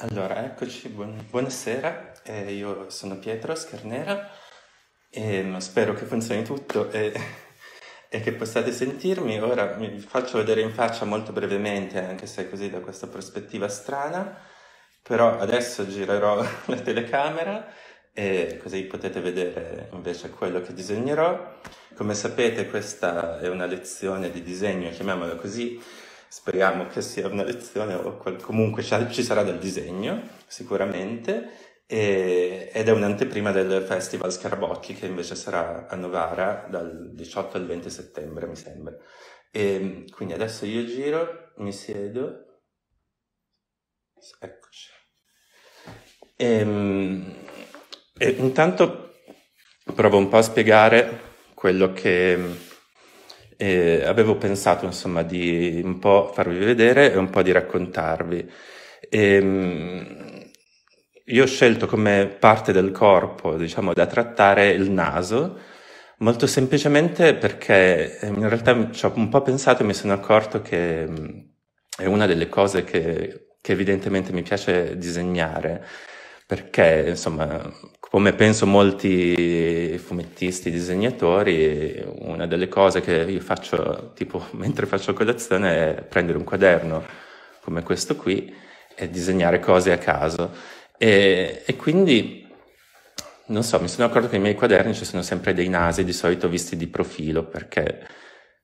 Allora, eccoci, buon- buonasera, eh, io sono Pietro Schernera e mm, spero che funzioni tutto e, e, che possiate sentirmi. Ora vi faccio vedere in faccia molto brevemente, anche se così da questa prospettiva strana, però adesso girerò la telecamera e così potete vedere invece quello che disegnerò. Come sapete questa è una lezione di disegno, chiamiamola così, Speriamo che sia una lezione o qual- comunque ci sarà del disegno, sicuramente, e- ed è un'anteprima del Festival Scarabocchi che invece sarà a Novara dal 18 al 20 settembre, mi sembra. E, ehm, quindi adesso io giro, mi siedo. Eccoci. E, ehm, e intanto provo un po' a spiegare quello che e avevo pensato insomma di un po' farvi vedere e un po' di raccontarvi. E, ehm, io ho scelto come parte del corpo, diciamo, da trattare il naso, molto semplicemente perché ehm, in realtà ci ho un po' pensato e mi sono accorto che ehm, è una delle cose che, che evidentemente mi piace disegnare, perché insomma come penso molti fumettisti, disegnatori, una delle cose che io faccio, tipo, mentre faccio colazione, è prendere un quaderno come questo qui e disegnare cose a caso. E, e quindi, non so, mi sono accorto che nei miei quaderni ci sono sempre dei nasi, di solito visti di profilo, perché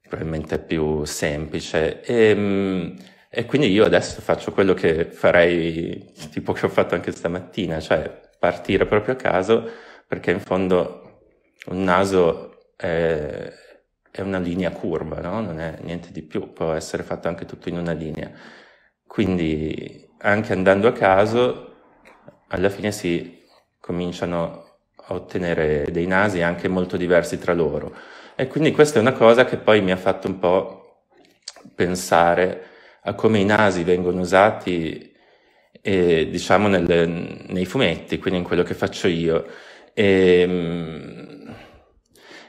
probabilmente è più semplice. E, ehm, e quindi io adesso faccio quello che farei, tipo che ho fatto anche stamattina, cioè partire proprio a caso perché in fondo un naso è, è una linea curva, no? non è niente di più, può essere fatto anche tutto in una linea. Quindi anche andando a caso alla fine si cominciano a ottenere dei nasi anche molto diversi tra loro. E quindi questa è una cosa che poi mi ha fatto un po' pensare a come i nasi vengono usati eh, diciamo nel, nei fumetti, quindi in quello che faccio io. E, ehm,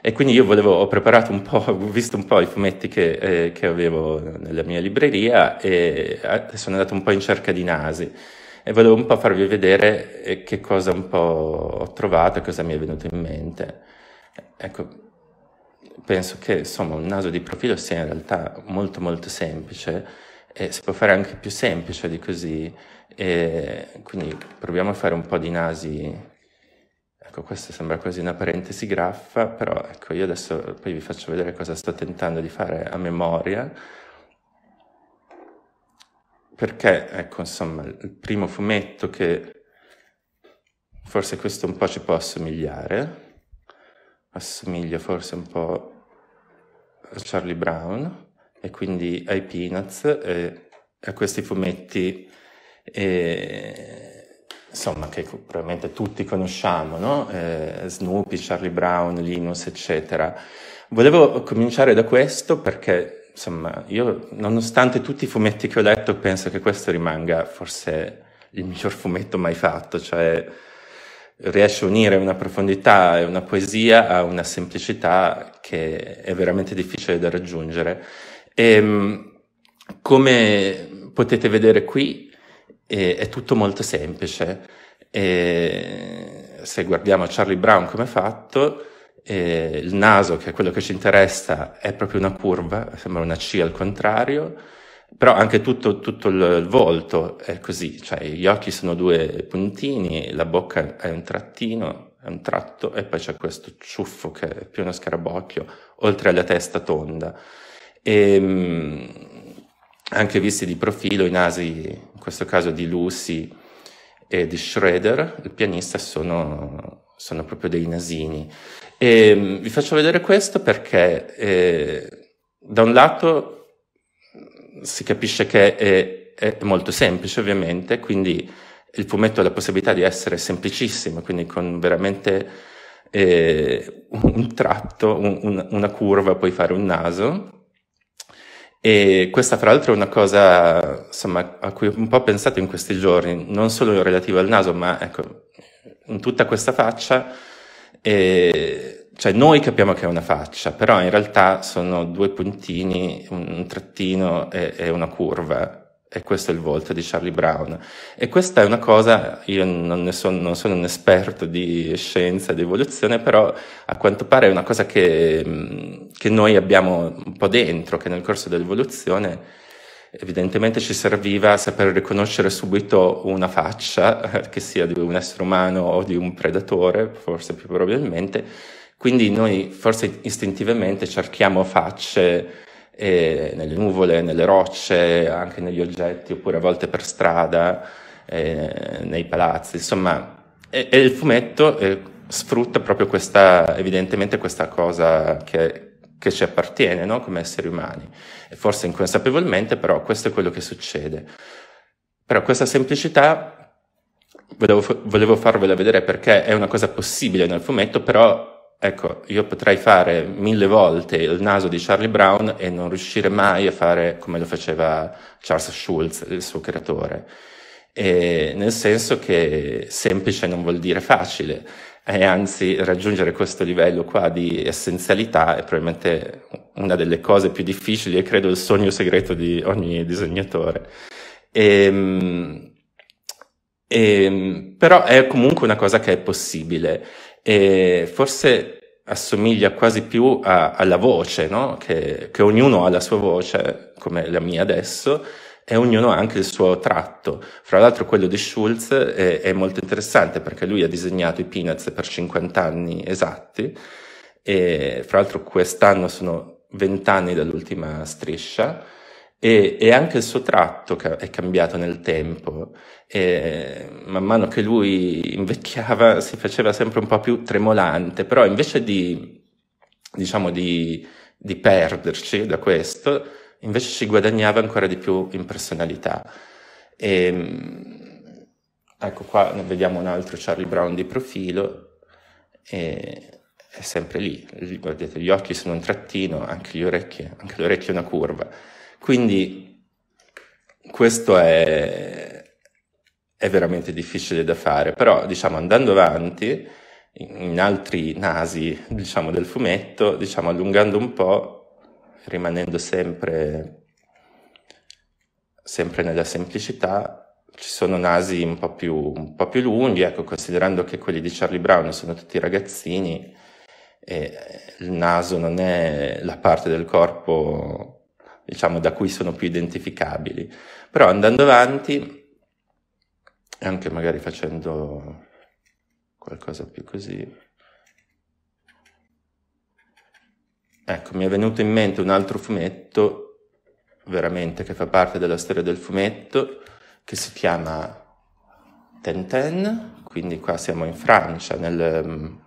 e quindi io volevo, ho preparato un po', ho visto un po' i fumetti che, eh, che avevo nella mia libreria e eh, sono andato un po' in cerca di nasi e volevo un po' farvi vedere eh, che cosa un po' ho trovato e cosa mi è venuto in mente. Ecco, penso che insomma un naso di profilo sia in realtà molto molto semplice e si può fare anche più semplice di così. E quindi proviamo a fare un po' di nasi. Ecco, questo sembra quasi una parentesi graffa, però ecco, io adesso poi vi faccio vedere cosa sto tentando di fare a memoria. Perché, ecco, insomma, il primo fumetto che forse questo un po' ci può assomigliare, assomiglia forse un po' a Charlie Brown e quindi ai Peanuts e a questi fumetti e, insomma che probabilmente tutti conosciamo, no? eh, Snoopy, Charlie Brown, Linus, eccetera. Volevo cominciare da questo perché, insomma, io nonostante tutti i fumetti che ho letto, penso che questo rimanga forse il miglior fumetto mai fatto, cioè riesce a unire una profondità e una poesia a una semplicità che è veramente difficile da raggiungere. E, ehm, come potete vedere qui, e è tutto molto semplice. E se guardiamo Charlie Brown come è fatto, eh, il naso, che è quello che ci interessa, è proprio una curva, sembra una C al contrario, però anche tutto, tutto il, il volto è così, cioè gli occhi sono due puntini, la bocca è un trattino, è un tratto, e poi c'è questo ciuffo che è più uno scarabocchio, oltre alla testa tonda. E, ehm, anche visti di profilo i nasi, in questo caso di Lucy e di Schroeder, il pianista, sono, sono proprio dei nasini. E mm, vi faccio vedere questo perché eh, da un lato mm, si capisce che è, è molto semplice ovviamente, quindi il fumetto ha la possibilità di essere semplicissimo, quindi con veramente eh, un tratto, un, un, una curva, puoi fare un naso, e questa, fra l'altro, è una cosa insomma, a cui ho un po' pensato in questi giorni, non solo in relativo al naso, ma ecco, in tutta questa faccia. E, cioè, noi capiamo che è una faccia, però in realtà sono due puntini, un trattino e, e una curva. E questo è il volto di Charlie Brown. E questa è una cosa, io non, sono, non sono un esperto di scienza di evoluzione, però a quanto pare è una cosa che, che noi abbiamo un po' dentro, che nel corso dell'evoluzione evidentemente ci serviva a saper riconoscere subito una faccia, che sia di un essere umano o di un predatore, forse più probabilmente. Quindi noi forse istintivamente cerchiamo facce eh, nelle nuvole, nelle rocce, anche negli oggetti, oppure a volte per strada, eh, nei palazzi, insomma, e, e il fumetto eh, sfrutta proprio questa, evidentemente questa cosa che, che ci appartiene no? come esseri umani, e forse inconsapevolmente, però questo è quello che succede. Però questa semplicità volevo, volevo farvela vedere perché è una cosa possibile nel fumetto, però Ecco, io potrei fare mille volte il naso di Charlie Brown e non riuscire mai a fare come lo faceva Charles Schulz, il suo creatore. E nel senso che semplice non vuol dire facile, e anzi raggiungere questo livello qua di essenzialità è probabilmente una delle cose più difficili e credo il sogno segreto di ogni disegnatore. E, ehm, e, ehm, però è comunque una cosa che è possibile e forse assomiglia quasi più a, alla voce, no? che, che ognuno ha la sua voce, come la mia adesso, e ognuno ha anche il suo tratto. Fra l'altro quello di Schulz è, è, molto interessante perché lui ha disegnato i Peanuts per 50 anni esatti e fra l'altro quest'anno sono 20 anni dall'ultima striscia e, e, anche il suo tratto è cambiato nel tempo. E man mano che lui invecchiava si faceva sempre un po' più tremolante, però invece di, diciamo, di, di perderci da questo, invece ci guadagnava ancora di più in personalità. E, ehm, ecco qua vediamo un altro Charlie Brown di profilo. E, è sempre lì, guardate, gli occhi sono un trattino, anche, anche l'orecchio è una curva. Quindi questo è, è veramente difficile da fare, però diciamo andando avanti in altri nasi diciamo, del fumetto, diciamo, allungando un po', rimanendo sempre, sempre nella semplicità, ci sono nasi un po, più, un po' più lunghi, ecco, considerando che quelli di Charlie Brown sono tutti ragazzini e il naso non è la parte del corpo diciamo, da cui sono più identificabili. Però andando avanti, e anche magari facendo qualcosa più così, ecco, mi è venuto in mente un altro fumetto, veramente, che fa parte della storia del fumetto, che si chiama Tenten, quindi qua siamo in Francia, nel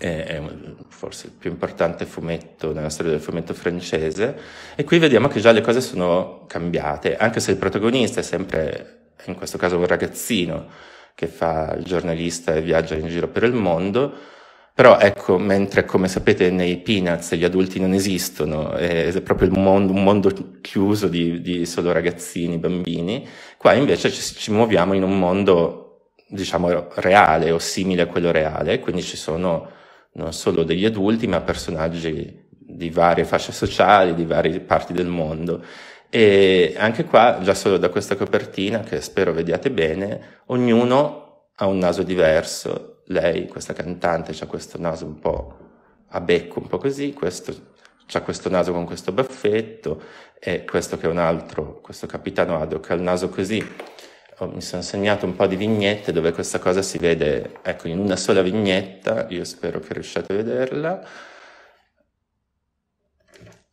è un, forse il più importante fumetto nella storia del fumetto francese e qui vediamo che già le cose sono cambiate, anche se il protagonista è sempre, in questo caso un ragazzino che fa il giornalista e viaggia in giro per il mondo, però ecco, mentre come sapete nei Peanuts gli adulti non esistono, è proprio mondo, un mondo chiuso di, di, solo ragazzini, bambini, qua invece ci, ci muoviamo in un mondo diciamo reale o simile a quello reale, quindi ci sono non solo degli adulti, ma personaggi di varie fasce sociali, di varie parti del mondo. E anche qua, già solo da questa copertina, che spero vediate bene, ognuno ha un naso diverso. Lei, questa cantante, ha questo naso un po' a becco, un po' così, questo ha questo naso con questo baffetto e questo che è un altro, questo capitano Haddock, ha il naso così mi sono segnato un po' di vignette dove questa cosa si vede, ecco, in una sola vignetta, io spero che riusciate a vederla.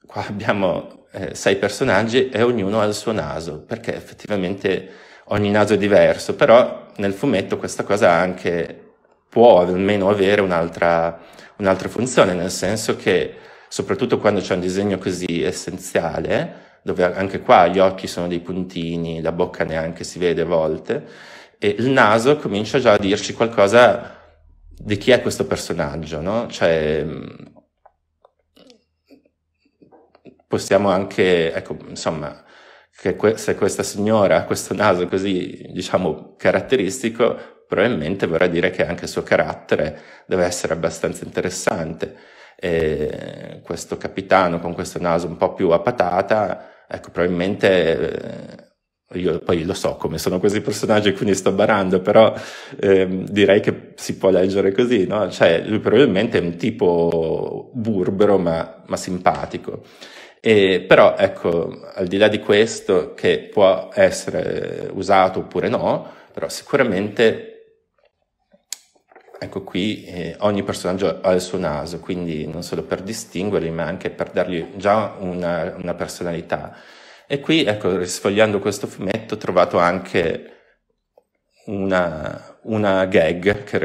Qua abbiamo eh, sei personaggi e ognuno ha il suo naso, perché effettivamente ogni naso è diverso, però nel fumetto questa cosa anche può almeno avere un'altra, un'altra funzione, nel senso che soprattutto quando c'è un disegno così essenziale, dove anche qua gli occhi sono dei puntini, la bocca neanche si vede a volte, e il naso comincia già a dirci qualcosa di chi è questo personaggio, no? Cioè, mm, possiamo anche, ecco, insomma, che que- se questa signora ha questo naso così, diciamo, caratteristico, probabilmente vorrà dire che anche il suo carattere deve essere abbastanza interessante. E questo capitano con questo naso un po' più a patata Ecco, probabilmente eh, io poi lo so come sono questi personaggi, quindi sto barando, però eh, direi che si può leggere così, no? Cioè, lui probabilmente è un tipo burbero ma, ma simpatico. E, però ecco, al di là di questo, che può essere usato oppure no, però sicuramente Ecco qui eh, ogni personaggio ha il suo naso, quindi non solo per distinguerli, ma anche per dargli già una, una personalità. E qui, ecco, sfogliando questo fumetto, ho trovato anche una, una gag che,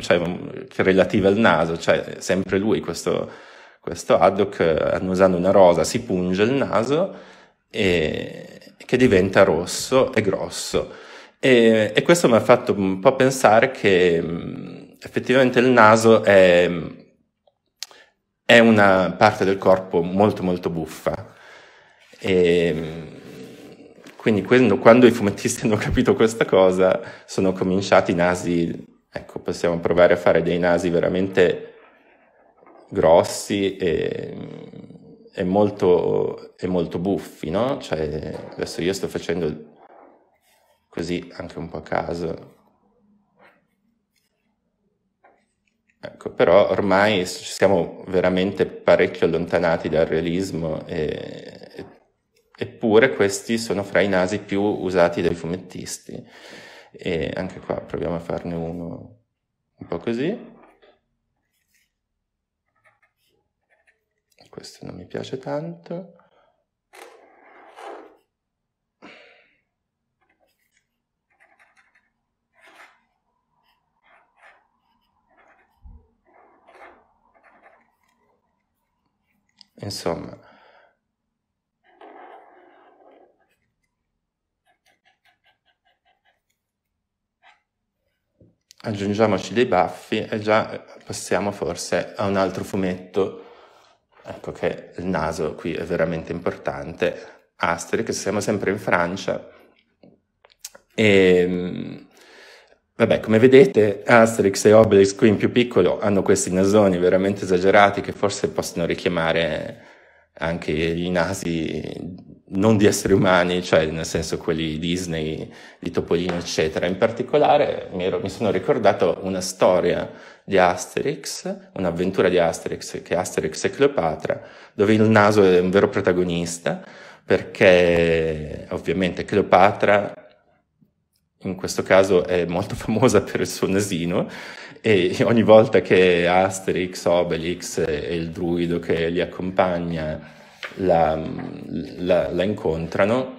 cioè, che, è relativa al naso, cioè sempre lui, questo, questo Haddock, annusando eh, una rosa, si punge il naso e, che diventa rosso e grosso. E, e questo mi ha fatto un po' pensare che mm, effettivamente il naso è, è, una parte del corpo molto molto buffa. E quindi quando, quando, i fumettisti hanno capito questa cosa sono cominciati i nasi, ecco possiamo provare a fare dei nasi veramente grossi e, e, molto, e molto, buffi, no? Cioè, adesso io sto facendo così anche un po' a caso. Ecco, però ormai ci siamo veramente parecchio allontanati dal realismo e, eppure questi sono fra i nasi più usati dai fumettisti. E anche qua proviamo a farne uno un po' così. Questo non mi piace tanto. Insomma. Aggiungiamoci dei baffi e già eh, passiamo forse a un altro fumetto. Ecco che il naso qui è veramente importante. Asterix, siamo sempre in Francia e ehm, Vabbè, come vedete, Asterix e Obelix qui in più piccolo hanno questi nasoni veramente esagerati che forse possono richiamare anche i nasi non di esseri umani, cioè nel senso quelli Disney, di Topolino, eccetera. In particolare mi, ero, mi sono ricordato una storia di Asterix, un'avventura di Asterix, che è Asterix e Cleopatra, dove il naso è un vero protagonista, perché ovviamente Cleopatra in questo caso è molto famosa per il suo nasino e ogni volta che Asterix, Obelix e il druido che li accompagna la, la, la incontrano,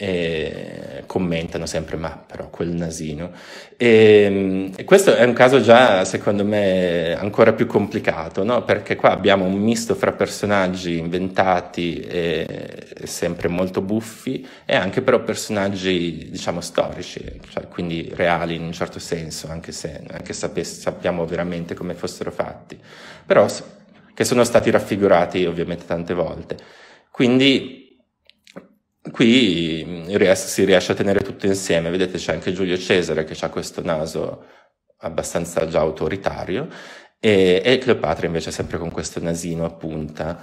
e commentano sempre ma però quel nasino e, ehm, e, questo è un caso già secondo me ancora più complicato no? perché qua abbiamo un misto fra personaggi inventati e, e sempre molto buffi e anche però personaggi diciamo storici cioè, quindi reali in un certo senso anche se anche sape- sappiamo veramente come fossero fatti però che sono stati raffigurati ovviamente tante volte quindi qui mm, ries- si riesce a tenere tutto insieme, vedete c'è anche Giulio Cesare che ha questo naso abbastanza già autoritario e, e Cleopatra invece sempre con questo nasino a punta.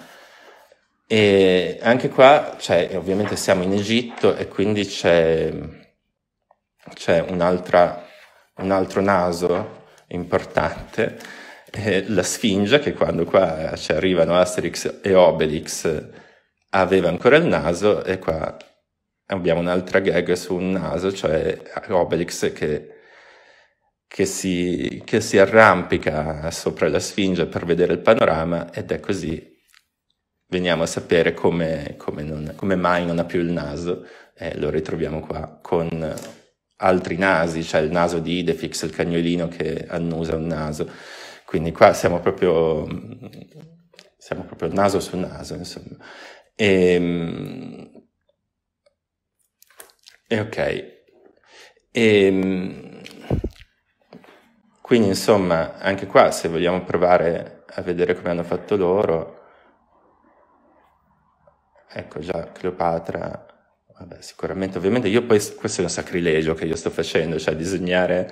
E anche qua, cioè, ovviamente siamo in Egitto e quindi c'è, c'è un altro naso importante, eh, la Sfinge, che quando qua ci arrivano Asterix e Obelix aveva ancora il naso e qua abbiamo un'altra gag su un naso, cioè Obelix che, che, si, che si arrampica sopra la Sfinge per vedere il panorama ed è così veniamo a sapere come, come, non, come, mai non ha più il naso eh, lo ritroviamo qua con altri nasi, cioè il naso di Idefix, il cagnolino che annusa un naso, quindi qua siamo proprio, siamo proprio naso su naso insomma. E, ehm, e ok. E, ehm, quindi insomma, anche qua se vogliamo provare a vedere come hanno fatto loro, ecco già Cleopatra, vabbè, sicuramente, ovviamente io poi questo è un sacrilegio che io sto facendo, cioè disegnare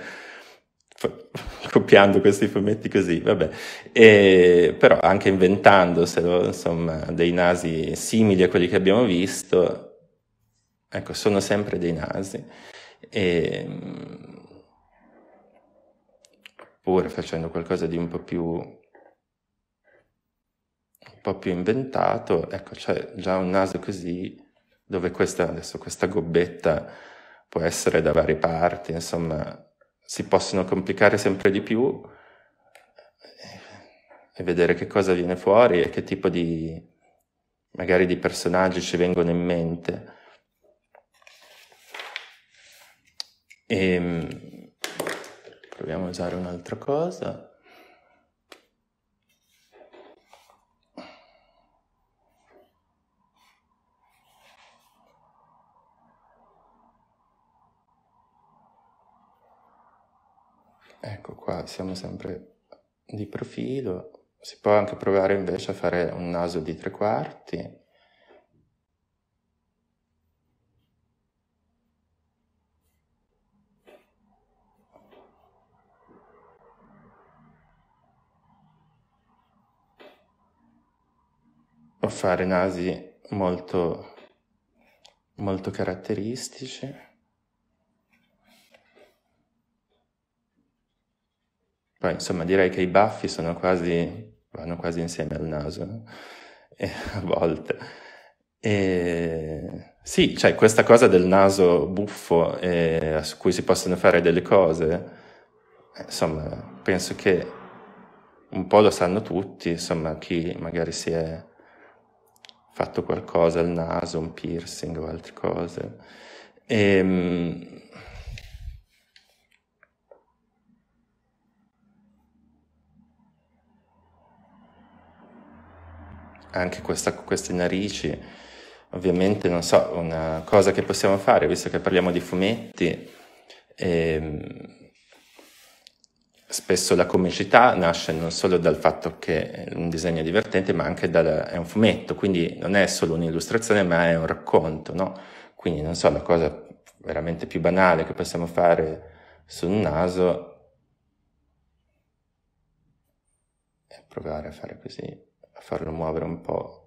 copiando questi fumetti così, vabbè, e, però anche inventandoselo, insomma, dei nasi simili a quelli che abbiamo visto, ecco, sono sempre dei nasi. E, oppure facendo qualcosa di un po' più, un po più inventato, ecco, c'è già un naso così, dove questa, adesso questa gobbetta può essere da varie parti, insomma, si possono complicare sempre di più e vedere che cosa viene fuori e che tipo di, magari di personaggi ci vengono in mente. E ehm, proviamo a usare un'altra cosa. Ecco qua, siamo sempre di profilo. Si può anche provare invece a fare un naso di tre quarti. O fare nasi molto, molto caratteristici. Poi, insomma, direi che i baffi sono quasi, vanno quasi insieme al naso, eh? a volte. E... Sì, cioè questa cosa del naso buffo eh, su cui si possono fare delle cose, eh, insomma, penso che un po' lo sanno tutti, insomma, chi magari si è fatto qualcosa al naso, un piercing o altre cose. E, ehm, anche questa, queste narici. Ovviamente, non so, una cosa che possiamo fare, visto che parliamo di fumetti, ehm, spesso la comicità nasce non solo dal fatto che è un disegno è divertente, ma anche dal, è un fumetto, quindi non è solo un'illustrazione, ma è un racconto, no? Quindi, non so, la cosa veramente più banale che possiamo fare sul naso è provare a fare così farlo muovere un po'.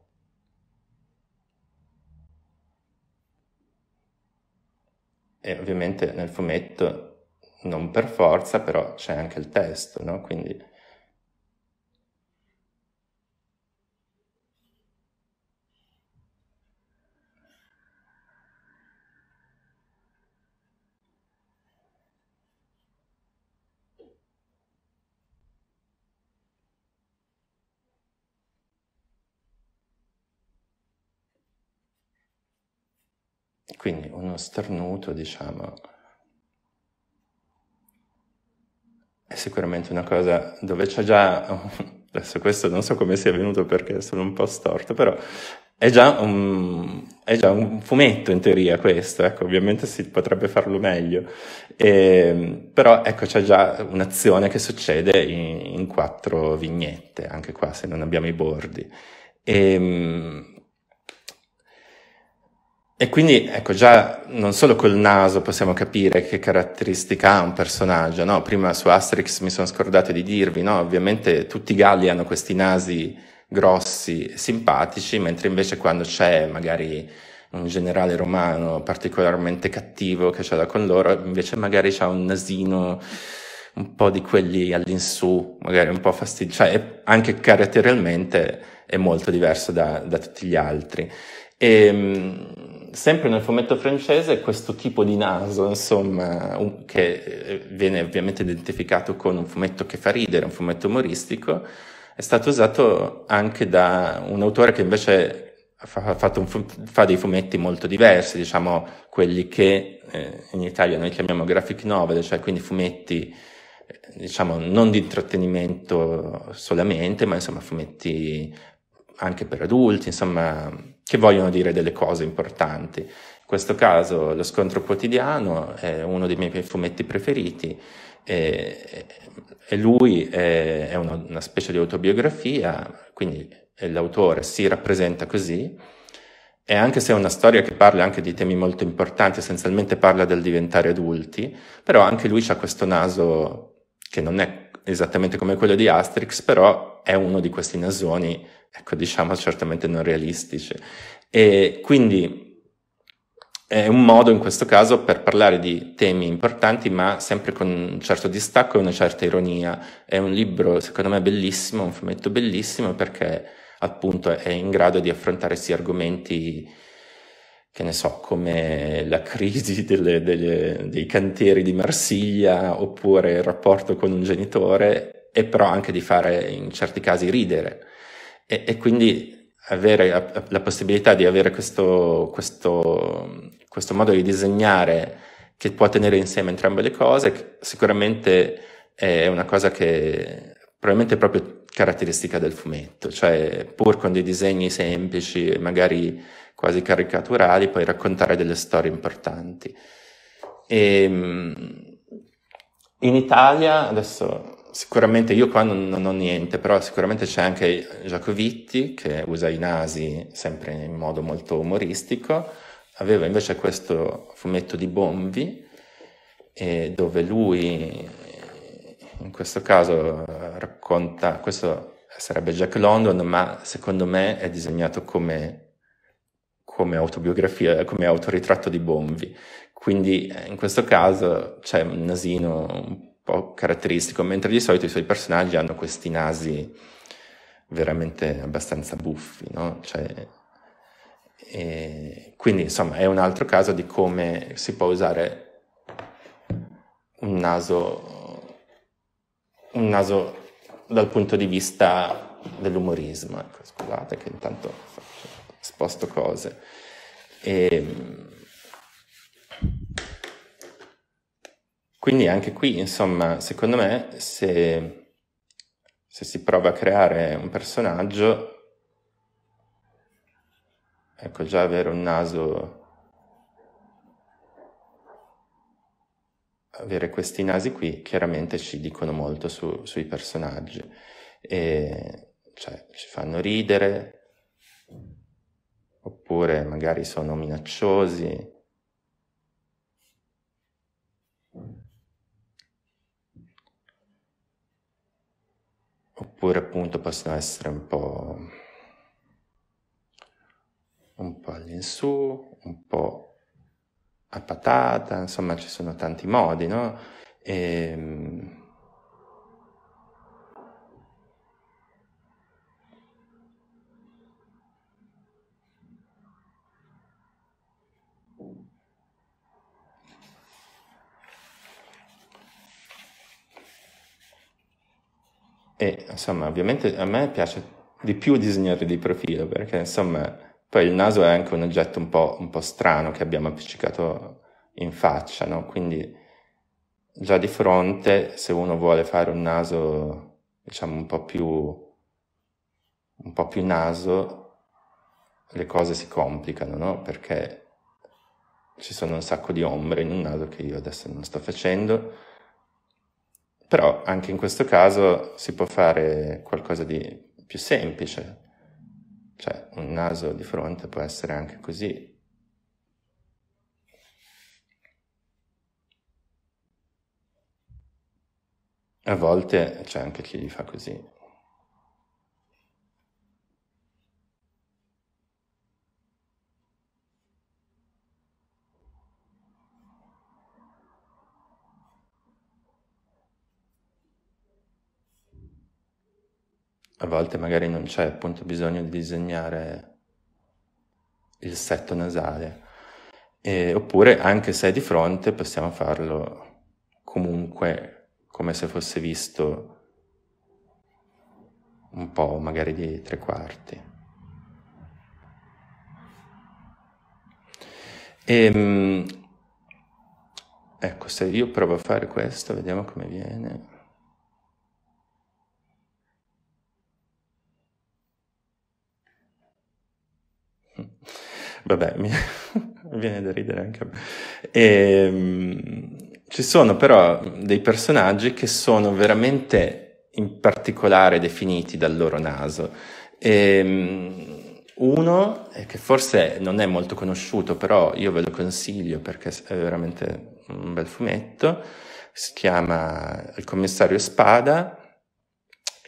E ovviamente nel fumetto non per forza, però c'è anche il testo, no? Quindi Quindi uno starnuto, diciamo, è sicuramente una cosa dove c'è già, adesso questo non so come sia venuto perché sono un po' storto, però è già un, è già un fumetto in teoria questo, ecco, ovviamente si potrebbe farlo meglio, e, ehm, però ecco c'è già un'azione che succede in, in quattro vignette, anche qua se non abbiamo i bordi. E, ehm, e quindi, ecco, già non solo col naso possiamo capire che caratteristica ha un personaggio, no? Prima su Asterix mi sono scordato di dirvi, no? Ovviamente tutti i galli hanno questi nasi grossi e simpatici, mentre invece quando c'è magari un generale romano particolarmente cattivo che c'è da con loro, invece magari ha un nasino un po' di quelli all'insù, magari un po' fastidioso, cioè anche caratterialmente è molto diverso da, da tutti gli altri. E, ehm, sempre nel fumetto francese questo tipo di naso, insomma, un, che eh, viene ovviamente identificato con un fumetto che fa ridere, un fumetto umoristico, è stato usato anche da un autore che invece fa, fa, un, fa dei fumetti molto diversi, diciamo quelli che eh, in Italia noi chiamiamo graphic novel, cioè quindi fumetti eh, diciamo non di intrattenimento solamente, ma insomma fumetti anche per adulti, insomma che vogliono dire delle cose importanti. In questo caso lo scontro quotidiano è uno dei miei fumetti preferiti e, e lui è, è una, una specie di autobiografia, quindi l'autore si rappresenta così e anche se è una storia che parla anche di temi molto importanti, essenzialmente parla del diventare adulti, però anche lui ha questo naso che non è esattamente come quello di Asterix, però è uno di questi nasoni, ecco diciamo certamente non realistici. E quindi è un modo in questo caso per parlare di temi importanti, ma sempre con un certo distacco e una certa ironia. È un libro, secondo me, bellissimo, un fumetto bellissimo perché appunto è in grado di affrontare sia argomenti che ne so, come la crisi delle, delle, dei cantieri di Marsiglia oppure il rapporto con un genitore, e però anche di fare in certi casi ridere. E, e quindi avere la possibilità di avere questo, questo, questo modo di disegnare che può tenere insieme entrambe le cose, sicuramente è una cosa che probabilmente è proprio caratteristica del fumetto, cioè pur con dei disegni semplici, magari quasi caricaturali, puoi raccontare delle storie importanti. E, ehm, in Italia, adesso sicuramente io qua non, non, ho niente, però sicuramente c'è anche Giacovitti che usa i nasi sempre in modo molto umoristico, aveva invece questo fumetto di Bombi eh, dove lui in questo caso racconta, questo sarebbe Jack London, ma secondo me è disegnato come come autobiografia, come autoritratto di Bonvi. Quindi eh, in questo caso c'è un nasino un po' caratteristico, mentre di solito i suoi personaggi hanno questi nasi veramente abbastanza buffi, no? Cioè, e quindi insomma è un altro caso di come si può usare un naso, un naso dal punto di vista dell'umorismo. Ecco, scusate che intanto sposto cose. E, ehm, quindi anche qui, insomma, secondo me, se, se si prova a creare un personaggio, ecco già avere un naso avere questi nasi qui chiaramente ci dicono molto su, sui personaggi, e, cioè ci fanno ridere, oppure magari sono minacciosi. Oppure appunto possono essere un po', un po' all'insù, un po' a patata, insomma ci sono tanti modi, no? E, ehm, E insomma, ovviamente a me piace di più disegnare di profilo perché insomma, poi il naso è anche un oggetto un po', un po strano che abbiamo appiccicato in faccia, no? Quindi già di fronte, se uno vuole fare un naso, diciamo, un po' più, un po più naso, le cose si complicano, no? Perché ci sono un sacco di ombre in un naso che io adesso non sto facendo però anche in questo caso si può fare qualcosa di più semplice, cioè un naso di fronte può essere anche così. A volte c'è anche chi li fa così. a volte magari non c'è appunto bisogno di disegnare il setto nasale, e, oppure anche se è di fronte possiamo farlo comunque come se fosse visto un po' magari di tre quarti. E, ehm, ecco, se io provo a fare questo, vediamo come viene. Mm. Vabbè, mi viene da ridere anche a me. E, ehm, ci sono però dei personaggi che sono veramente in particolare definiti dal loro naso. E, ehm, uno, eh, che forse non è molto conosciuto, però io ve lo consiglio perché è veramente un bel fumetto, si chiama Il commissario Spada,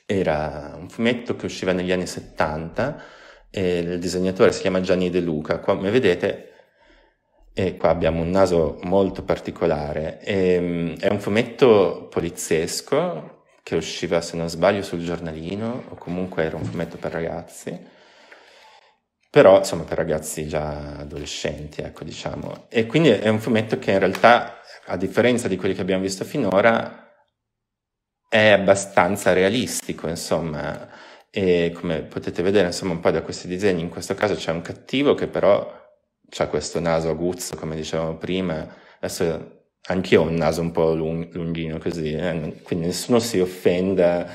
era un fumetto che usciva negli anni 70 e il disegnatore si chiama Gianni De Luca. Come vedete, e qua abbiamo un naso molto particolare. E, ehm, è un fumetto poliziesco che usciva, se non sbaglio, sul giornalino, o comunque era un fumetto per ragazzi, però insomma per ragazzi già adolescenti, ecco diciamo. E quindi è un fumetto che in realtà, a differenza di quelli che abbiamo visto finora, è abbastanza realistico, insomma e come potete vedere insomma un po' da questi disegni in questo caso c'è un cattivo che però ha questo naso aguzzo come dicevamo prima adesso anch'io ho un naso un po' lung- lunghino così eh? quindi nessuno si offenda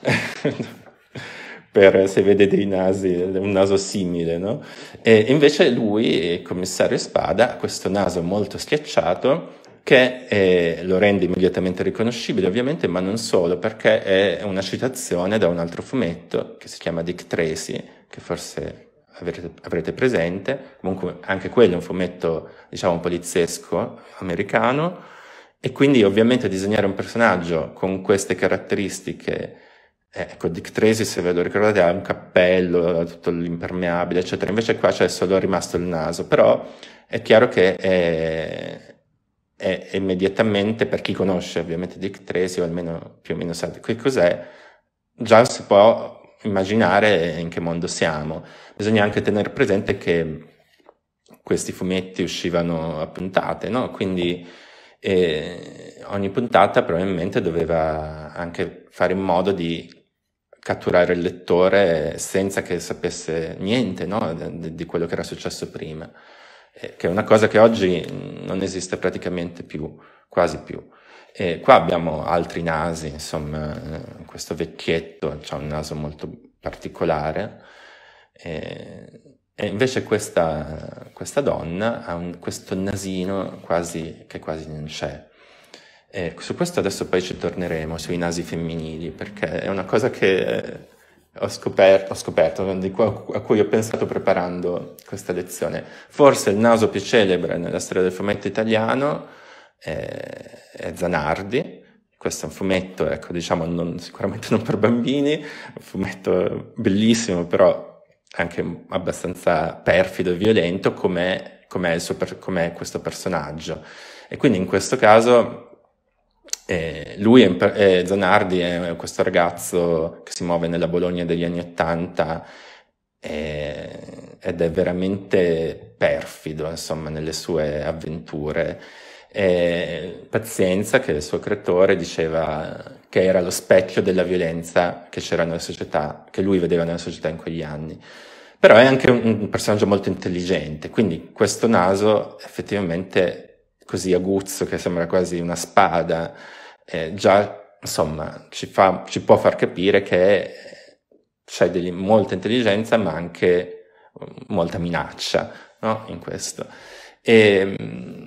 per se vede dei nasi un naso simile no? e invece lui il commissario Spada ha questo naso molto schiacciato che eh, lo rende immediatamente riconoscibile ovviamente, ma non solo, perché è una citazione da un altro fumetto che si chiama Dick Tracy, che forse avrete, avrete presente, comunque anche quello è un fumetto, diciamo, poliziesco americano, e quindi ovviamente disegnare un personaggio con queste caratteristiche, eh, ecco, Dick Tracy se ve lo ricordate ha un cappello, tutto l'impermeabile, eccetera, invece qua c'è solo rimasto il naso, però è chiaro che... È, e immediatamente per chi conosce ovviamente Dick Tracy o almeno più o meno sa che cos'è, già si può immaginare in che mondo siamo. Bisogna anche tenere presente che questi fumetti uscivano a puntate, no? quindi eh, ogni puntata probabilmente doveva anche fare in modo di catturare il lettore senza che sapesse niente no? di quello che era successo prima. Eh, che è una cosa che oggi mm, non esiste praticamente più, quasi più. E qua abbiamo altri nasi, insomma, eh, questo vecchietto ha un naso molto particolare, e, eh, e invece questa, questa, donna ha un, questo nasino quasi, che quasi non c'è. E su questo adesso poi ci torneremo, sui nasi femminili, perché è una cosa che ho scoperto, ho scoperto a cui ho pensato preparando questa lezione. Forse il naso più celebre nella storia del fumetto italiano eh, è, Zanardi. Questo è un fumetto, ecco, diciamo, non, sicuramente non per bambini, un fumetto bellissimo, però anche abbastanza perfido e violento, come è questo personaggio. E quindi in questo caso eh, lui è, eh, Zanardi è questo ragazzo che si muove nella Bologna degli anni Ottanta eh, ed è veramente perfido, insomma, nelle sue avventure. Pazienza, che il suo creatore diceva che era lo specchio della violenza che c'era nella società, che lui vedeva nella società in quegli anni. Però è anche un, un personaggio molto intelligente, quindi questo naso effettivamente così aguzzo che sembra quasi una spada, eh, già insomma ci, fa, ci, può far capire che c'è degli, molta intelligenza ma anche mm, molta minaccia no? in questo. E, mm,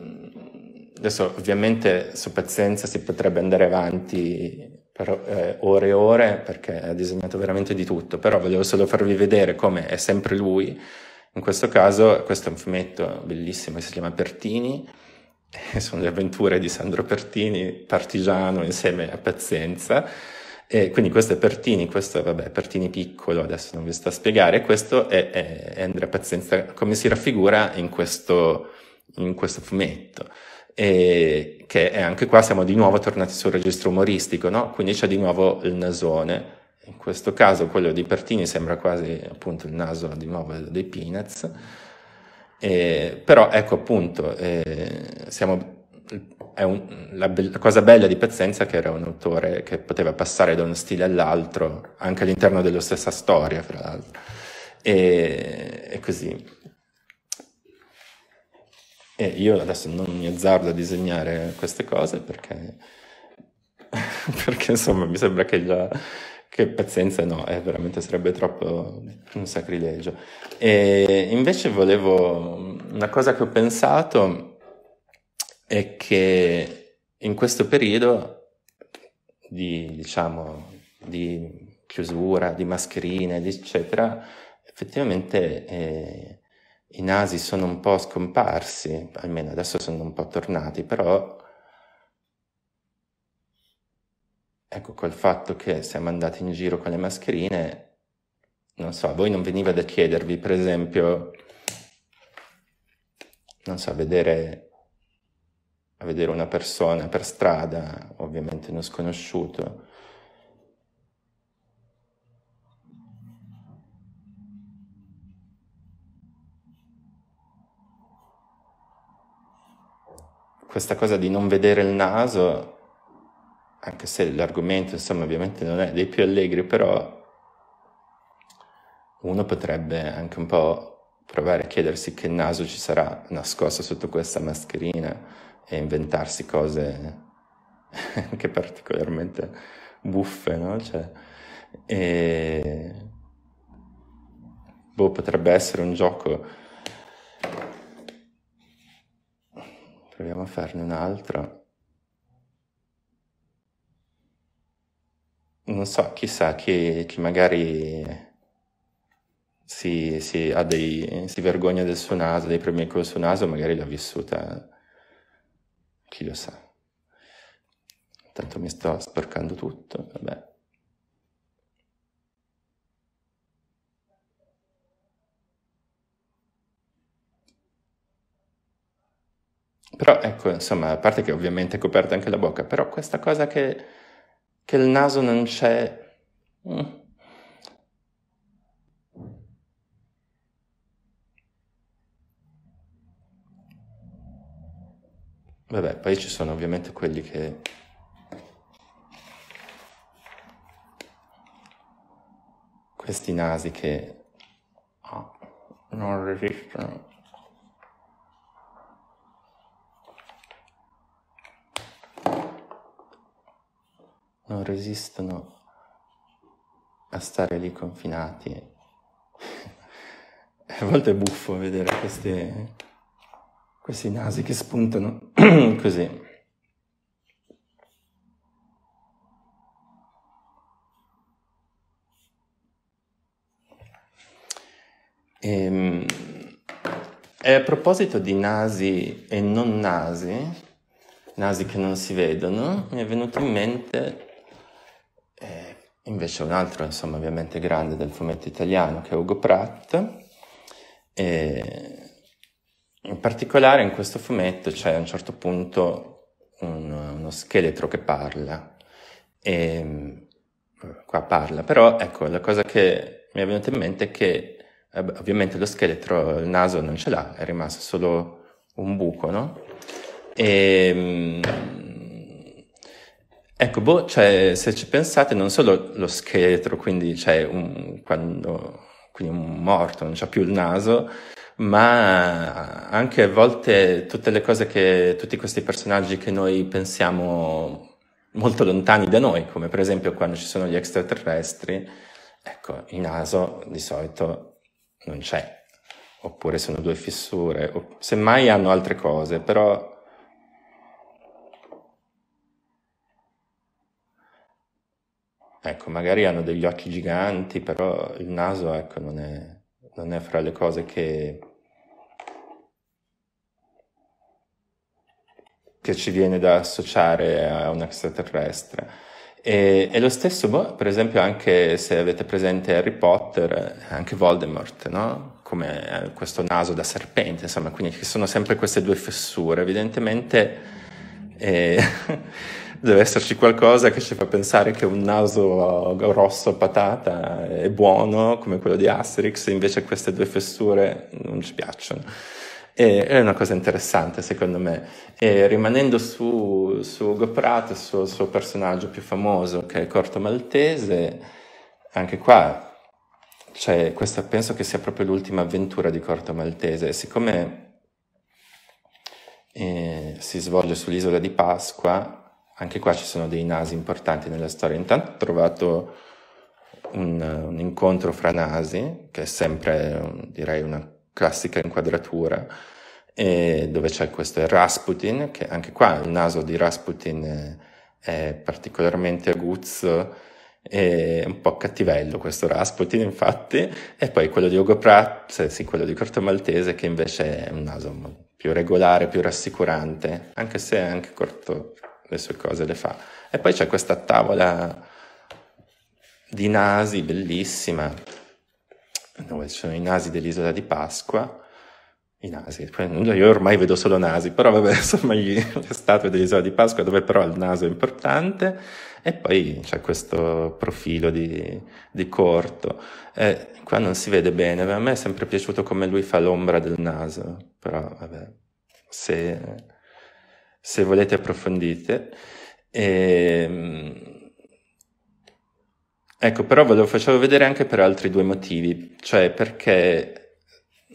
adesso ovviamente su pazienza si potrebbe andare avanti per eh, ore e ore perché ha disegnato veramente di tutto, però volevo solo farvi vedere come è sempre lui. In questo caso, questo è un fumetto bellissimo che si chiama Pertini, eh, sono le avventure di Sandro Pertini, partigiano insieme a Pazienza. E quindi questo è Pertini, questo vabbè, Pertini piccolo, adesso non vi sto a spiegare, questo è, è, è Andrea Pazienza, come si raffigura in questo, in questo fumetto. E che anche qua siamo di nuovo tornati sul registro umoristico, no? Quindi c'è di nuovo il nasone. In questo caso quello di Pertini sembra quasi appunto il naso di nuovo dei Peanuts eh, però ecco appunto, eh, siamo, un, la, be- la, cosa bella di Pazienza è che era un autore che poteva passare da uno stile all'altro, anche all'interno della stessa storia, fra l'altro. E, e così. E io adesso non mi azzardo a disegnare queste cose perché, perché insomma mi sembra che già che pazienza no, è eh, veramente sarebbe troppo un sacrilegio. E invece volevo, una cosa che ho pensato è che in questo periodo di, diciamo, di chiusura, di mascherine, eccetera, effettivamente eh, i nasi sono un po' scomparsi, almeno adesso sono un po' tornati, però ecco, col fatto che siamo andati in giro con le mascherine, non so, a voi non veniva da chiedervi, per esempio, non so, vedere, a vedere una persona per strada, ovviamente uno sconosciuto, questa cosa di non vedere il naso anche se l'argomento insomma ovviamente non è dei più allegri, però uno potrebbe anche un po' provare a chiedersi che naso ci sarà nascosto sotto questa mascherina e inventarsi cose anche particolarmente buffe, no? Cioè, e... boh, potrebbe essere un gioco. Proviamo a farne un altro. non so, chissà, che, che magari si, si, dei, si, vergogna del suo naso, dei problemi col suo naso, magari l'ha vissuta, chi lo sa. Tanto mi sto sporcando tutto, vabbè. Però ecco, insomma, a parte che ovviamente è coperta anche la bocca, però questa cosa che che il naso non c'è. Mm. Vabbè, poi ci sono ovviamente quelli che... questi nasi che oh, non resistono. non resistono a stare lì confinati. a volte è buffo vedere queste, questi nasi che spuntano così. E, ehm, e, a proposito di nasi e non nasi, nasi che non si vedono, mi è venuto in mente invece un altro, insomma, ovviamente grande del fumetto italiano, che è Ugo Pratt. E in particolare in questo fumetto c'è a un certo punto un, uno scheletro che parla. E eh, qua parla, però ecco, la cosa che mi è venuta in mente è che eh, ovviamente lo scheletro, il naso non ce l'ha, è rimasto solo un buco, no? E mm, Ecco, boh, cioè, se ci pensate, non solo lo scheletro, quindi, c'è un, quando, quindi un morto non c'ha più il naso, ma anche a volte tutte le cose che, tutti questi personaggi che noi pensiamo molto lontani da noi, come per esempio quando ci sono gli extraterrestri, ecco, il naso di solito non c'è, oppure sono due fissure, o, semmai hanno altre cose, però Ecco, magari hanno degli occhi giganti, però il naso, ecco, non è, non è fra le cose che, che ci viene da associare a un extraterrestre. E, e, lo stesso, boh, per esempio, anche se avete presente Harry Potter, anche Voldemort, no? Come eh, questo naso da serpente, insomma, quindi ci sono sempre queste due fessure. Evidentemente, eh, deve esserci qualcosa che ci fa pensare che un naso grosso patata è buono, come quello di Asterix, e invece queste due fessure non ci piacciono. E è una cosa interessante secondo me. E rimanendo su, su Ugo Pratt, sul suo personaggio più famoso che è Corto Maltese, anche qua cioè, questa penso che sia proprio l'ultima avventura di Corto Maltese. siccome eh, si svolge sull'isola di Pasqua, anche qua ci sono dei nasi importanti nella storia. Intanto ho trovato un, un incontro fra nasi, che è sempre, direi, una classica inquadratura, dove c'è questo Rasputin, che anche qua il naso di Rasputin è, è particolarmente aguzzo e un po' cattivello questo Rasputin infatti, e poi quello di Ugo Pratt, sì, quello di Corto Maltese, che invece è un naso più regolare, più rassicurante, anche se è anche Corto le sue cose le fa. E poi c'è questa tavola di nasi bellissima, dove ci sono i nasi dell'isola di Pasqua, i nasi, io ormai vedo solo nasi, però vabbè, insomma gli, le statue dell'isola di Pasqua dove però il naso è importante e poi c'è questo profilo di, di corto. Eh, qua non si vede bene, a me è sempre piaciuto come lui fa l'ombra del naso, però vabbè, se se volete approfondite. E, ehm, ecco, però ve lo facevo vedere anche per altri due motivi, cioè perché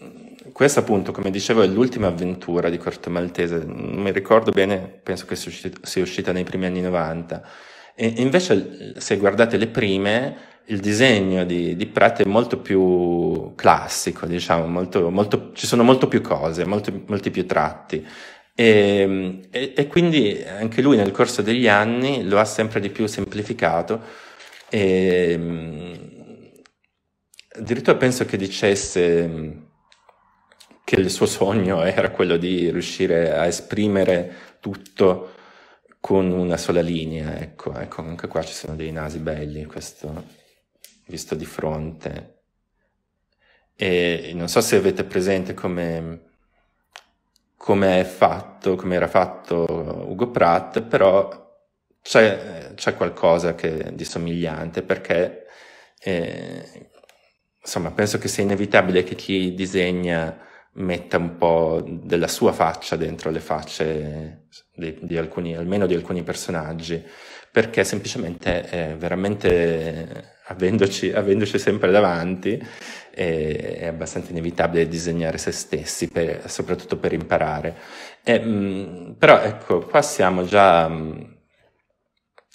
mm, questa appunto, come dicevo, è l'ultima avventura di Corto Maltese, non mi ricordo bene, penso che sia uscita, sia uscita nei primi anni 90. E invece, se guardate le prime, il disegno di, di Pratt è molto più classico, diciamo, molto, molto, ci sono molto più cose, molto, molti più tratti. E, ehm, e, e, quindi anche lui nel corso degli anni lo ha sempre di più semplificato e ehm, addirittura penso che dicesse mm, che il suo sogno era quello di riuscire a esprimere tutto con una sola linea, ecco, ecco eh, anche qua ci sono dei nasi belli, questo visto di fronte. E non so se avete presente come mm, come è fatto, come era fatto Ugo Pratt, però c'è, c'è qualcosa che, di somigliante perché eh, insomma penso che sia inevitabile che chi disegna metta un po' della sua faccia dentro le facce di, di alcuni, almeno di alcuni personaggi, perché semplicemente è veramente eh, avendoci, avendoci sempre davanti è abbastanza inevitabile disegnare se stessi, per, soprattutto per imparare. E, mh, mm, però ecco, qua siamo già mh, mm,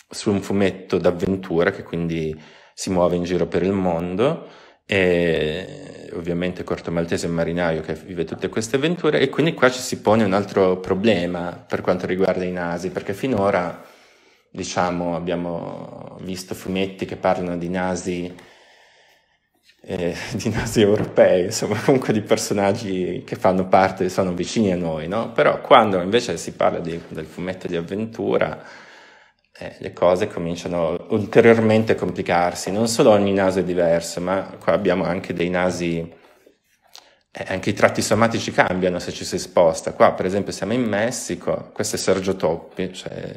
su un fumetto d'avventura che quindi si muove in giro per il mondo e ovviamente Corto Maltese è un marinaio che vive tutte queste avventure e quindi qua ci si pone un altro problema per quanto riguarda i nasi, perché finora diciamo abbiamo visto fumetti che parlano di nasi eh, di nazi europei, insomma comunque di personaggi che fanno parte, sono vicini a noi, no? però quando invece si parla di, del fumetto di avventura eh, le cose cominciano ulteriormente a complicarsi, non solo ogni naso è diverso, ma qua abbiamo anche dei nasi... Eh, anche i tratti somatici cambiano se ci si sposta. Qua, per esempio, siamo in Messico, questo è Sergio Toppi, cioè,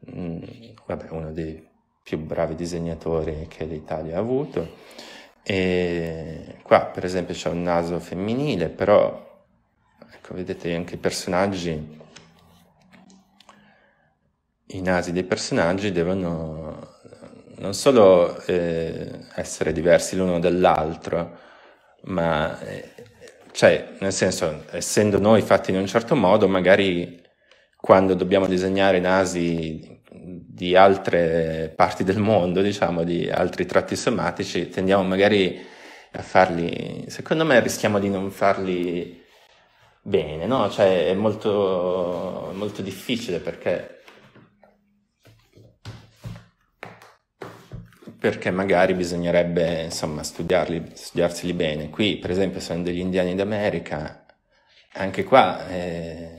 mh, mm, vabbè, uno dei più bravi disegnatori che l'Italia ha avuto. E qua per esempio c'è un naso femminile, però ecco, vedete anche i personaggi, i nasi dei personaggi devono non solo eh, essere diversi l'uno dall'altro, ma eh, cioè, nel senso, essendo noi fatti in un certo modo, magari quando dobbiamo disegnare nasi di altre parti del mondo, diciamo, di altri tratti somatici, tendiamo magari a farli, secondo me rischiamo di non farli bene, no? Cioè è molto, molto difficile perché, perché magari bisognerebbe, insomma, studiarli, studiarseli bene. Qui, per esempio, sono degli indiani d'America, anche qua... Eh,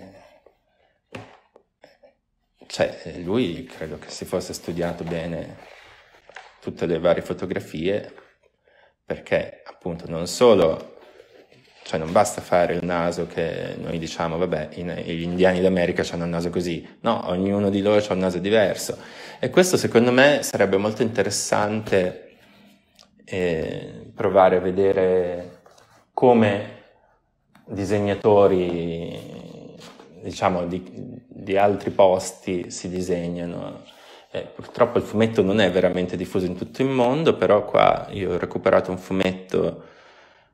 cioè, lui credo che si fosse studiato bene tutte le varie fotografie perché appunto non solo cioè non basta fare il naso che noi diciamo, vabbè, gli indiani d'America hanno un naso così, no, ognuno di loro ha un naso diverso. E questo secondo me sarebbe molto interessante eh, provare a vedere come disegnatori diciamo, di, di, altri posti si disegnano. Eh, purtroppo il fumetto non è veramente diffuso in tutto il mondo, però qua io ho recuperato un fumetto,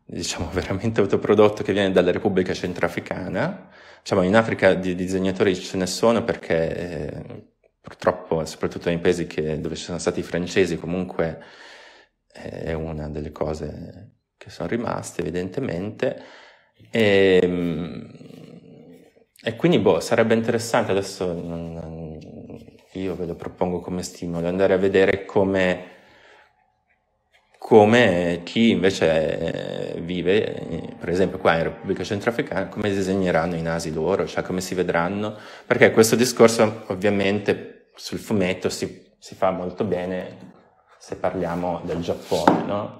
diciamo, veramente autoprodotto che viene dalla Repubblica Centrafricana. Diciamo, in Africa di disegnatori ce ne sono perché eh, purtroppo, soprattutto nei paesi che, dove ci sono stati i francesi, comunque eh, è una delle cose che sono rimaste evidentemente. E, ehm, e quindi, boh, sarebbe interessante adesso, non, io ve lo propongo come stimolo, andare a vedere come, come chi invece eh, vive, eh, per esempio qua in Repubblica Centrafricana, come disegneranno i nasi loro, cioè come si vedranno, perché questo discorso ovviamente sul fumetto si, si fa molto bene se parliamo del Giappone, no?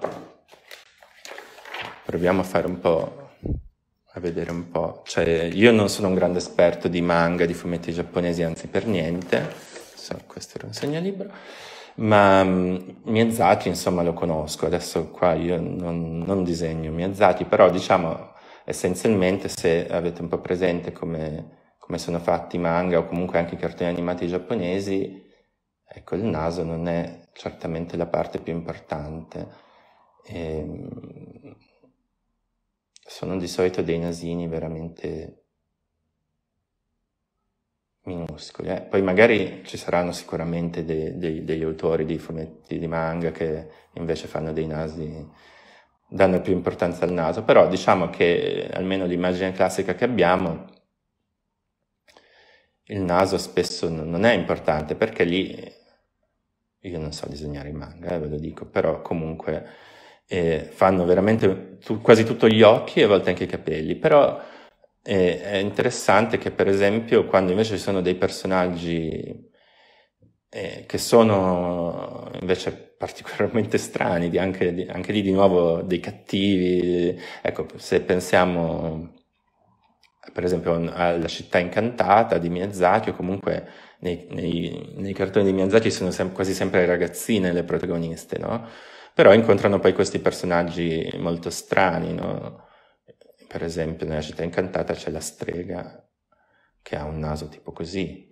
Proviamo a fare un po' a vedere un po'. Cioè, io non sono un grande esperto di manga, di fumetti giapponesi, anzi per niente. So, questo era un segnalibro. Ma um, Miyazaki, insomma, lo conosco. Adesso qua io non, non disegno Miyazaki, però diciamo essenzialmente se avete un po' presente come, come sono fatti i manga o comunque anche i cartoni animati giapponesi, ecco, il naso non è certamente la parte più importante. E, ehm, sono di solito dei nasini veramente minuscoli. Eh. Poi magari ci saranno sicuramente dei, dei, degli autori di fumetti di manga che invece fanno dei nasi, danno più importanza al naso, però diciamo che eh, almeno l'immagine classica che abbiamo, il naso spesso non è importante perché lì, eh, io non so disegnare i manga, eh, ve lo dico, però comunque eh, fanno veramente tu, quasi tutto gli occhi e a volte anche i capelli, però eh, è interessante che per esempio quando invece ci sono dei personaggi eh, che sono invece particolarmente strani, di anche, di, anche lì di nuovo dei cattivi, ecco se pensiamo per esempio alla città incantata di Miyazaki o comunque nei, nei, nei cartoni di Miyazaki sono sem- quasi sempre le ragazzine le protagoniste, no? Però incontrano poi questi personaggi molto strani, no? Per esempio nella città incantata c'è la strega che ha un naso tipo così,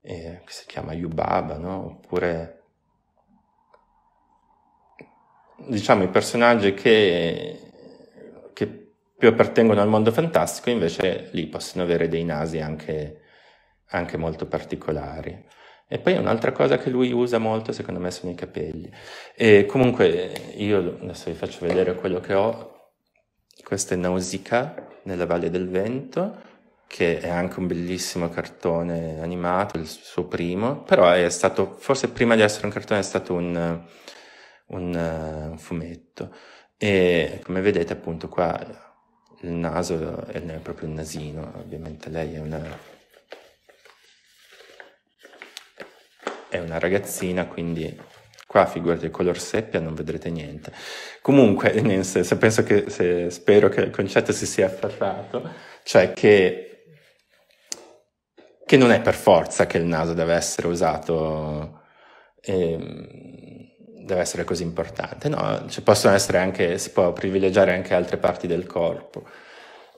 eh, che si chiama Yubaba, no? Oppure diciamo i personaggi che, che, più appartengono al mondo fantastico invece lì possono avere dei nasi anche, anche molto particolari. E poi un'altra cosa che lui usa molto, secondo me, sono i capelli. E comunque io adesso vi faccio vedere quello che ho. Questo è Nausicaa nella Valle del Vento, che è anche un bellissimo cartone animato, il suo primo, però è stato, forse prima di essere un cartone è stato un, un, un fumetto. E come vedete appunto qua il naso è proprio il nasino, ovviamente lei è una è una ragazzina, quindi qua figurati il color seppia non vedrete niente. Comunque, nel senso, penso che, se, spero che il concetto si sia afferrato, cioè che che non è per forza che il naso deve essere usato, eh, deve essere così importante, no, Ci possono essere anche, si può privilegiare anche altre parti del corpo.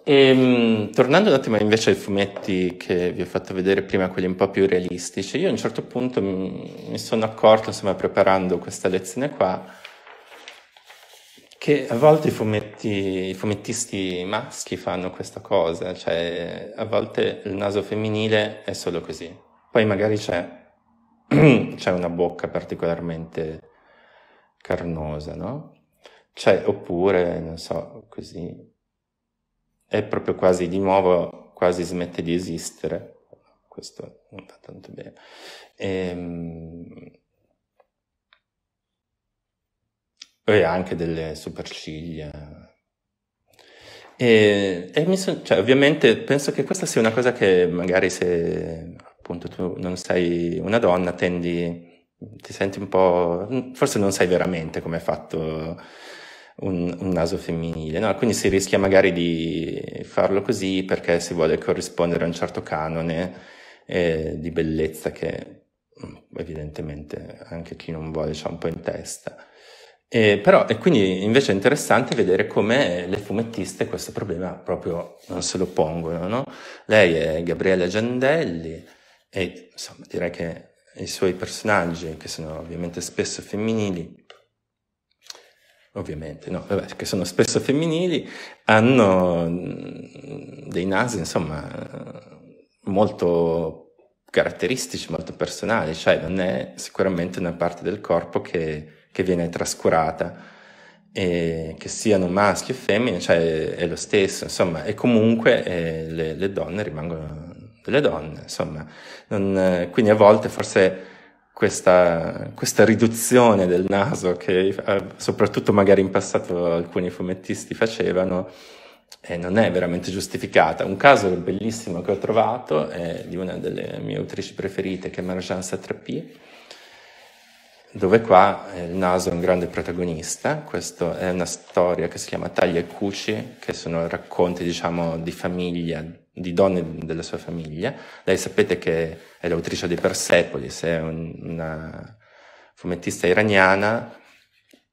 E, ehm, tornando un attimo invece ai fumetti che vi ho fatto vedere prima, quelli un po' più realistici, io a un certo punto mi sono accorto, insomma, preparando questa lezione qua, che a volte i, fumetti, i fumettisti maschi fanno questa cosa, cioè a volte il naso femminile è solo così, poi magari c'è, c'è una bocca particolarmente carnosa, no? Cioè, oppure, non so, così, è proprio quasi di nuovo, quasi smette di esistere. Questo non va tanto bene. Ehm, e, e anche delle superciglia. E, e son, cioè, ovviamente penso che questa sia una cosa che magari se appunto tu non sei una donna tendi, ti senti un po', forse non sai veramente come è fatto un, un naso femminile, no? quindi si rischia magari di farlo così perché si vuole corrispondere a un certo canone eh, di bellezza che mm, evidentemente anche chi non vuole ha un po' in testa. E, eh, però, e quindi invece è interessante vedere come le fumettiste questo problema proprio non se lo pongono. No? Lei è Gabriella Giandelli e insomma direi che i suoi personaggi, che sono ovviamente spesso femminili, ovviamente, no, vabbè, che sono spesso femminili, hanno mm, dei nasi, insomma, molto caratteristici, molto personali, cioè non è sicuramente una parte del corpo che, che viene trascurata. E che siano maschi o femmine, cioè è lo stesso, insomma, e comunque eh, le, le, donne rimangono delle donne, insomma. Non, eh, quindi a volte forse questa, questa, riduzione del naso che eh, soprattutto magari in passato alcuni fumettisti facevano eh, non è veramente giustificata. Un caso bellissimo che ho trovato è di una delle mie autrici preferite che è Marjan Satrapi dove qua eh, il naso è un grande protagonista, questa è una storia che si chiama Taglia e Cuci, che sono racconti diciamo, di famiglia di donne della sua famiglia. Lei sapete che è l'autrice di Persepolis, è una fumettista iraniana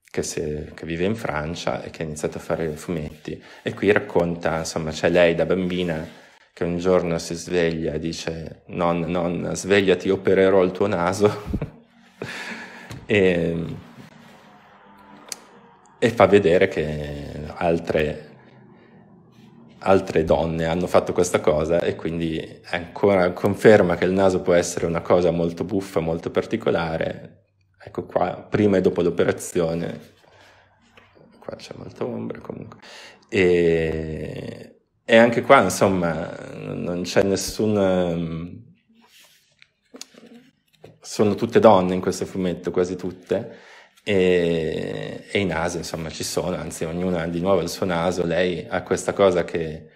che, se, che, vive in Francia e che ha iniziato a fare fumetti. E qui racconta, insomma, c'è lei da bambina che un giorno si sveglia e dice non, non, svegliati, opererò il tuo naso. e, e fa vedere che altre altre donne hanno fatto questa cosa e quindi ancora conferma che il naso può essere una cosa molto buffa, molto particolare. Ecco qua, prima e dopo l'operazione, qua c'è molta ombra comunque. E, e anche qua, insomma, non c'è nessun... Sono tutte donne in questo fumetto, quasi tutte e, e, i nasi insomma ci sono, anzi ognuna di nuovo ha il suo naso, lei ha questa cosa che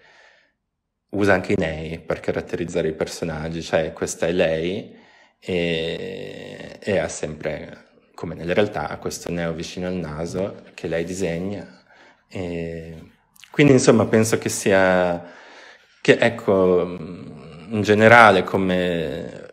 usa anche i nei per caratterizzare i personaggi, cioè questa è lei e, e ha sempre, come nella realtà, questo neo vicino al naso che lei disegna. E quindi insomma penso che sia, che ecco, in generale come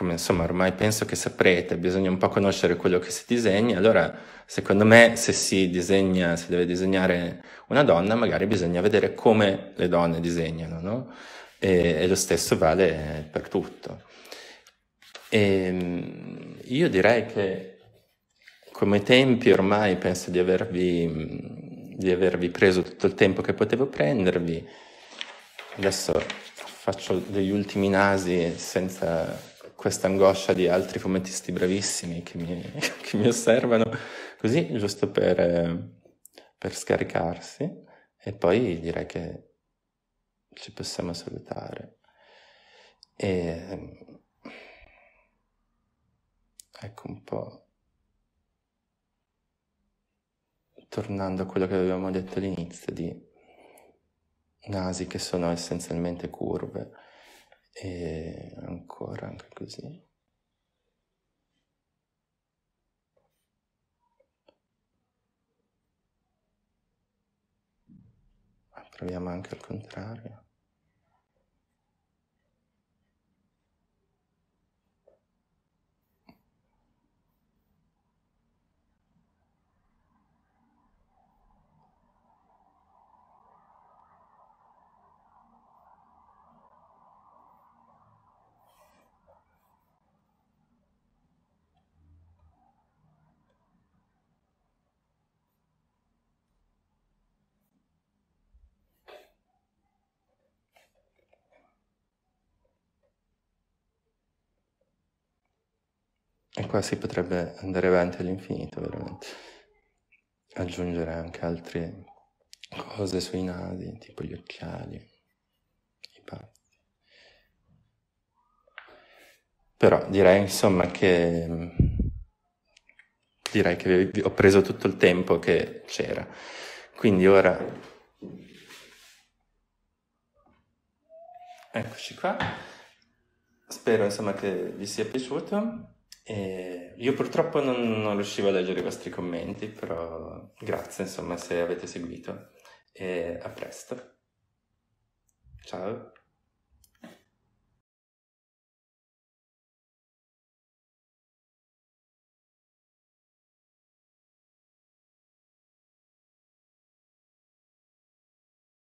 come insomma ormai penso che saprete, bisogna un po' conoscere quello che si disegna, allora secondo me se si disegna, si deve disegnare una donna, magari bisogna vedere come le donne disegnano, no? E, e lo stesso vale per tutto. E, ehm, io direi che come tempi ormai penso di avervi, di avervi preso tutto il tempo che potevo prendervi. Adesso faccio degli ultimi nasi senza questa angoscia di altri fumettisti bravissimi che mi, che mi osservano, così giusto per, eh, per scaricarsi e poi direi che ci possiamo salutare. E... Ehm, ecco un po'. Tornando a quello che avevamo detto all'inizio di nasi che sono essenzialmente curve e ancora anche così. proviamo anche al contrario. qua si potrebbe andare avanti all'infinito, veramente. Aggiungere anche altre cose sui nasi, tipo gli occhiali, i patti. Però direi insomma che direi che ho preso tutto il tempo che c'era. Quindi ora eccoci qua. Spero insomma che vi sia piaciuto. E eh, io purtroppo non, non, riuscivo a leggere i vostri commenti, però grazie insomma se avete seguito e eh, a presto. Ciao.